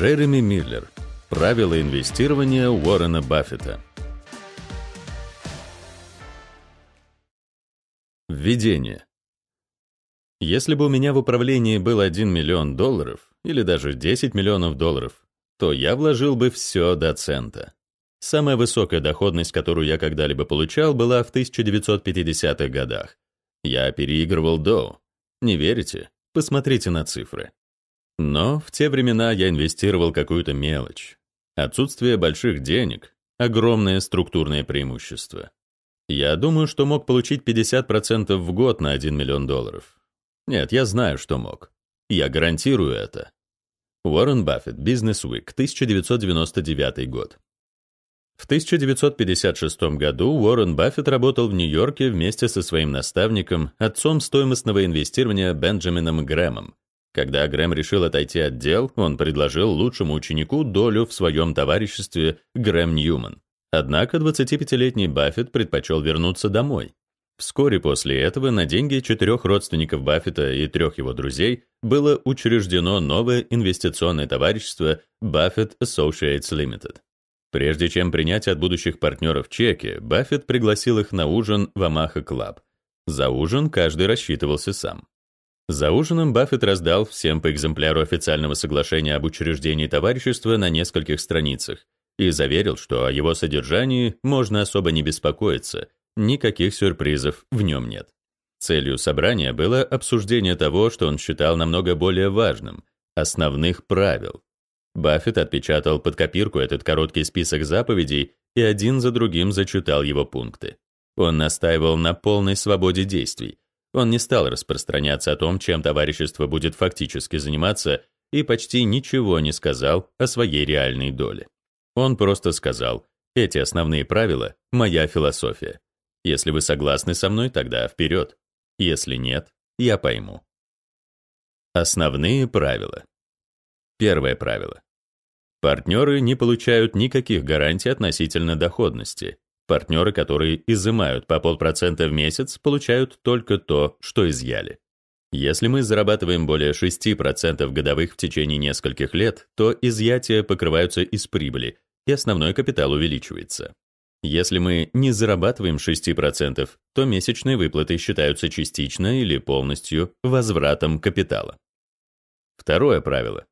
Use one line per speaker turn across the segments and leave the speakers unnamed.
Джереми Миллер. Правила инвестирования Уоррена Баффета. Введение. Если бы у меня в управлении был 1 миллион долларов, или даже 10 миллионов долларов, то я вложил бы все до цента. Самая высокая доходность, которую я когда-либо получал, была в 1950-х годах. Я переигрывал Доу. Не верите? Посмотрите на цифры. Но в те времена я инвестировал какую-то мелочь. Отсутствие больших денег – огромное структурное преимущество. Я думаю, что мог получить 50% в год на 1 миллион долларов. Нет, я знаю, что мог. Я гарантирую это. Уоррен Баффет, Business Week, 1999 год. В 1956 году Уоррен Баффет работал в Нью-Йорке вместе со своим наставником, отцом стоимостного инвестирования Бенджамином Грэмом, когда Грэм решил отойти от дел, он предложил лучшему ученику долю в своем товариществе Грэм Ньюман. Однако 25-летний Баффет предпочел вернуться домой. Вскоре после этого на деньги четырех родственников Баффета и трех его друзей было учреждено новое инвестиционное товарищество Buffett Associates Limited. Прежде чем принять от будущих партнеров чеки, Баффет пригласил их на ужин в Амаха Клаб. За ужин каждый рассчитывался сам. За ужином Баффет раздал всем по экземпляру официального соглашения об учреждении товарищества на нескольких страницах и заверил, что о его содержании можно особо не беспокоиться, никаких сюрпризов в нем нет. Целью собрания было обсуждение того, что он считал намного более важным – основных правил. Баффет отпечатал под копирку этот короткий список заповедей и один за другим зачитал его пункты. Он настаивал на полной свободе действий, он не стал распространяться о том, чем товарищество будет фактически заниматься, и почти ничего не сказал о своей реальной доле. Он просто сказал, эти основные правила – моя философия. Если вы согласны со мной, тогда вперед. Если нет, я пойму. Основные правила. Первое правило. Партнеры не получают никаких гарантий относительно доходности, Партнеры, которые изымают по полпроцента в месяц, получают только то, что изъяли. Если мы зарабатываем более 6% годовых в течение нескольких лет, то изъятия покрываются из прибыли, и основной капитал увеличивается. Если мы не зарабатываем 6%, то месячные выплаты считаются частично или полностью возвратом капитала. Второе правило.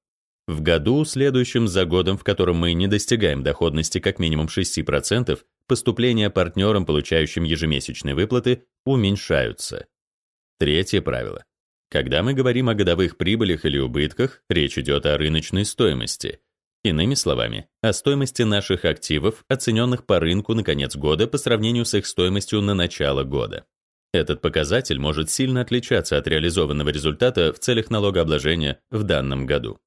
В году, следующем за годом, в котором мы не достигаем доходности как минимум 6%, поступления партнерам, получающим ежемесячные выплаты, уменьшаются. Третье правило. Когда мы говорим о годовых прибылях или убытках, речь идет о рыночной стоимости. Иными словами, о стоимости наших активов, оцененных по рынку на конец года по сравнению с их стоимостью на начало года. Этот показатель может сильно отличаться от реализованного результата в целях налогообложения в данном году.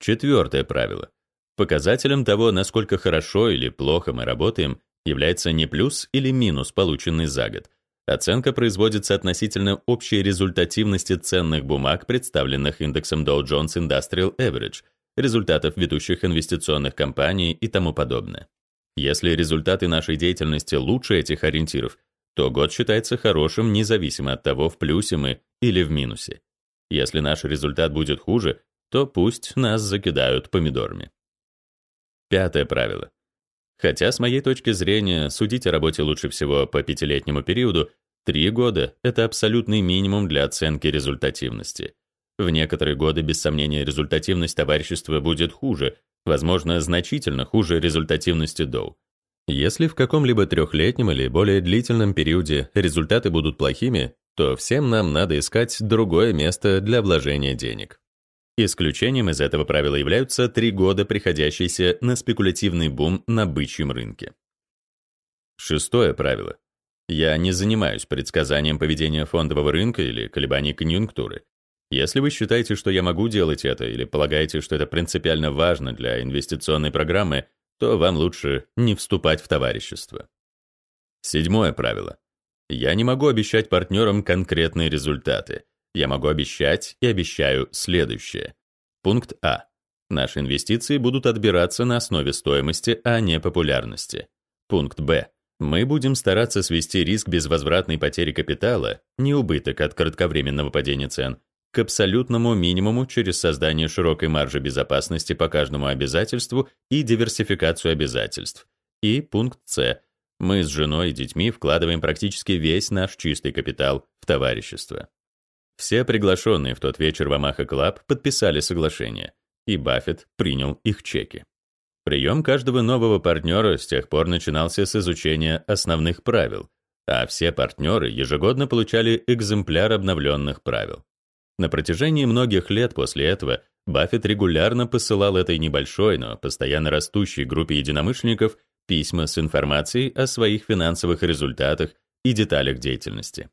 Четвертое правило. Показателем того, насколько хорошо или плохо мы работаем, является не плюс или минус, полученный за год. Оценка производится относительно общей результативности ценных бумаг, представленных индексом Dow Jones Industrial Average, результатов ведущих инвестиционных компаний и тому подобное. Если результаты нашей деятельности лучше этих ориентиров, то год считается хорошим независимо от того, в плюсе мы или в минусе. Если наш результат будет хуже, то пусть нас закидают помидорами. Пятое правило. Хотя, с моей точки зрения, судить о работе лучше всего по пятилетнему периоду, три года — это абсолютный минимум для оценки результативности. В некоторые годы, без сомнения, результативность товарищества будет хуже, возможно, значительно хуже результативности Доу. Если в каком-либо трехлетнем или более длительном периоде результаты будут плохими, то всем нам надо искать другое место для вложения денег. Исключением из этого правила являются три года, приходящиеся на спекулятивный бум на бычьем рынке. Шестое правило. Я не занимаюсь предсказанием поведения фондового рынка или колебаний конъюнктуры. Если вы считаете, что я могу делать это, или полагаете, что это принципиально важно для инвестиционной программы, то вам лучше не вступать в товарищество. Седьмое правило. Я не могу обещать партнерам конкретные результаты. Я могу обещать и обещаю следующее. Пункт А. Наши инвестиции будут отбираться на основе стоимости, а не популярности. Пункт Б. Мы будем стараться свести риск безвозвратной потери капитала, не убыток от кратковременного падения цен, к абсолютному минимуму через создание широкой маржи безопасности по каждому обязательству и диверсификацию обязательств. И пункт С. Мы с женой и детьми вкладываем практически весь наш чистый капитал в товарищество. Все приглашенные в тот вечер в Амаха Клаб подписали соглашение, и Баффет принял их чеки. Прием каждого нового партнера с тех пор начинался с изучения основных правил, а все партнеры ежегодно получали экземпляр обновленных правил. На протяжении многих лет после этого Баффет регулярно посылал этой небольшой, но постоянно растущей группе единомышленников письма с информацией о своих финансовых результатах и деталях деятельности.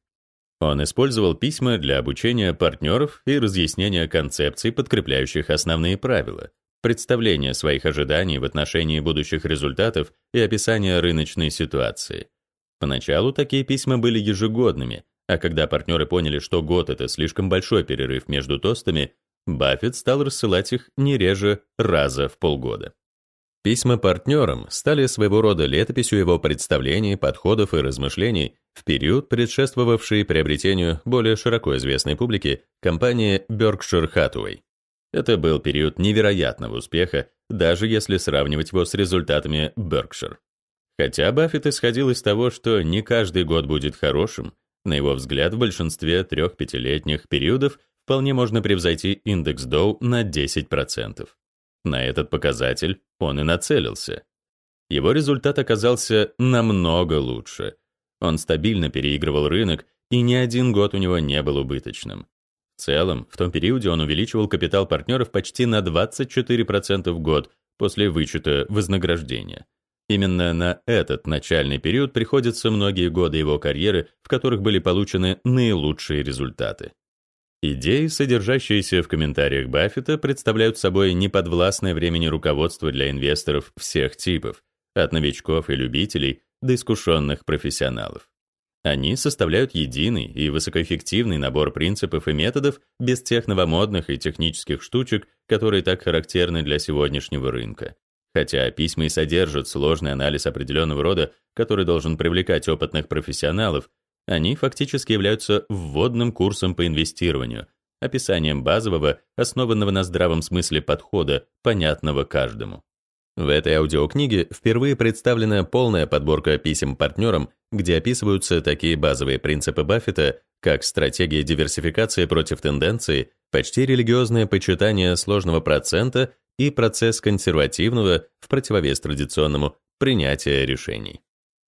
Он использовал письма для обучения партнеров и разъяснения концепций, подкрепляющих основные правила, представления своих ожиданий в отношении будущих результатов и описание рыночной ситуации. Поначалу такие письма были ежегодными, а когда партнеры поняли, что год — это слишком большой перерыв между тостами, Баффет стал рассылать их не реже раза в полгода. Письма партнерам стали своего рода летописью его представлений, подходов и размышлений в период, предшествовавший приобретению более широко известной публике компании Berkshire Hathaway. Это был период невероятного успеха, даже если сравнивать его с результатами Berkshire. Хотя Баффет исходил из того, что не каждый год будет хорошим, на его взгляд в большинстве трех-пятилетних периодов вполне можно превзойти индекс Dow на 10%. На этот показатель он и нацелился. Его результат оказался намного лучше. Он стабильно переигрывал рынок, и ни один год у него не был убыточным. В целом, в том периоде он увеличивал капитал партнеров почти на 24% в год после вычета вознаграждения. Именно на этот начальный период приходятся многие годы его карьеры, в которых были получены наилучшие результаты. Идеи, содержащиеся в комментариях Баффета, представляют собой неподвластное времени руководство для инвесторов всех типов, от новичков и любителей до искушенных профессионалов. Они составляют единый и высокоэффективный набор принципов и методов без тех новомодных и технических штучек, которые так характерны для сегодняшнего рынка. Хотя письма и содержат сложный анализ определенного рода, который должен привлекать опытных профессионалов, они фактически являются вводным курсом по инвестированию, описанием базового, основанного на здравом смысле подхода, понятного каждому. В этой аудиокниге впервые представлена полная подборка писем партнерам, где описываются такие базовые принципы Баффета, как стратегия диверсификации против тенденции, почти религиозное почитание сложного процента и процесс консервативного, в противовес традиционному, принятия решений.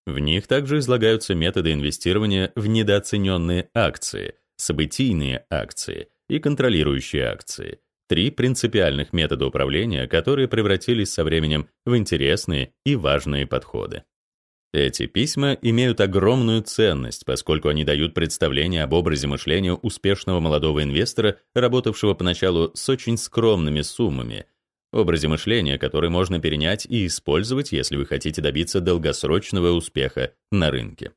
В них также излагаются методы инвестирования в недооцененные акции, событийные акции и контролирующие акции. Три принципиальных метода управления, которые превратились со временем в интересные и важные подходы. Эти письма имеют огромную ценность, поскольку они дают представление об образе мышления успешного молодого инвестора, работавшего поначалу с очень скромными суммами – образе мышления, который можно перенять и использовать, если вы хотите добиться долгосрочного успеха на рынке.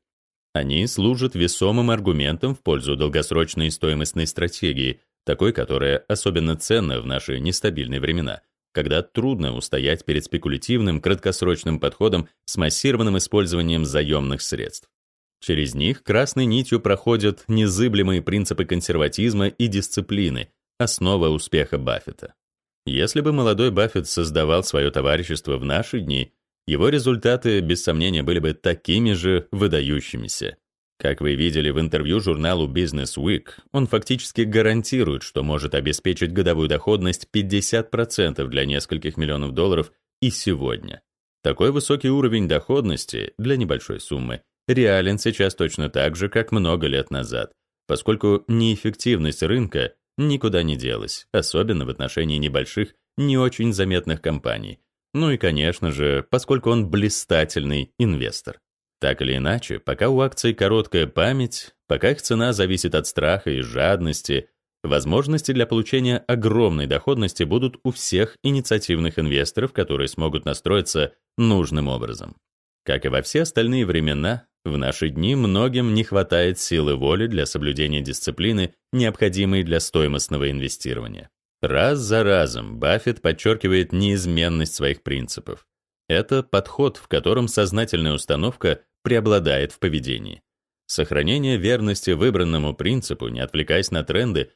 Они служат весомым аргументом в пользу долгосрочной стоимостной стратегии, такой, которая особенно ценна в наши нестабильные времена, когда трудно устоять перед спекулятивным краткосрочным подходом с массированным использованием заемных средств. Через них красной нитью проходят незыблемые принципы консерватизма и дисциплины, основа успеха Баффета. Если бы молодой Баффет создавал свое товарищество в наши дни, его результаты, без сомнения, были бы такими же выдающимися. Как вы видели в интервью журналу Business Week, он фактически гарантирует, что может обеспечить годовую доходность 50% для нескольких миллионов долларов и сегодня. Такой высокий уровень доходности для небольшой суммы реален сейчас точно так же, как много лет назад, поскольку неэффективность рынка никуда не делась, особенно в отношении небольших, не очень заметных компаний. Ну и, конечно же, поскольку он блистательный инвестор. Так или иначе, пока у акций короткая память, пока их цена зависит от страха и жадности, возможности для получения огромной доходности будут у всех инициативных инвесторов, которые смогут настроиться нужным образом. Как и во все остальные времена, в наши дни многим не хватает силы воли для соблюдения дисциплины, необходимой для стоимостного инвестирования. Раз за разом Баффет подчеркивает неизменность своих принципов. Это подход, в котором сознательная установка преобладает в поведении. Сохранение верности выбранному принципу, не отвлекаясь на тренды,